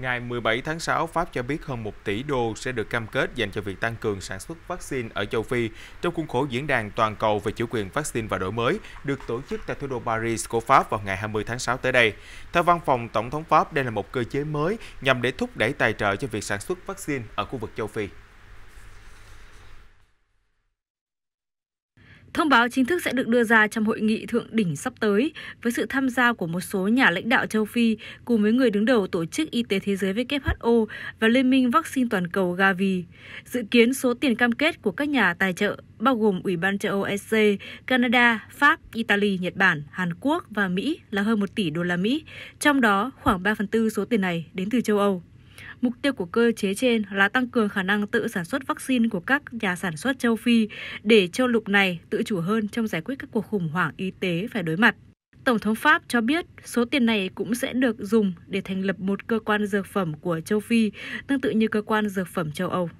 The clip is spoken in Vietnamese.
Ngày 17 tháng 6, Pháp cho biết hơn 1 tỷ đô sẽ được cam kết dành cho việc tăng cường sản xuất vaccine ở châu Phi trong khuôn khổ diễn đàn toàn cầu về chủ quyền vaccine và đổi mới được tổ chức tại thủ đô Paris của Pháp vào ngày 20 tháng 6 tới đây. Theo văn phòng Tổng thống Pháp, đây là một cơ chế mới nhằm để thúc đẩy tài trợ cho việc sản xuất vaccine ở khu vực châu Phi. Thông báo chính thức sẽ được đưa ra trong hội nghị thượng đỉnh sắp tới với sự tham gia của một số nhà lãnh đạo châu Phi cùng với người đứng đầu Tổ chức Y tế Thế giới WHO và Liên minh Vaccine Toàn cầu Gavi. Dự kiến số tiền cam kết của các nhà tài trợ bao gồm Ủy ban châu Âu EC, Canada, Pháp, Italy, Nhật Bản, Hàn Quốc và Mỹ là hơn 1 tỷ đô la Mỹ, trong đó khoảng 3 phần tư số tiền này đến từ châu Âu. Mục tiêu của cơ chế trên là tăng cường khả năng tự sản xuất vaccine của các nhà sản xuất châu Phi để châu lục này tự chủ hơn trong giải quyết các cuộc khủng hoảng y tế phải đối mặt. Tổng thống Pháp cho biết số tiền này cũng sẽ được dùng để thành lập một cơ quan dược phẩm của châu Phi, tương tự như cơ quan dược phẩm châu Âu.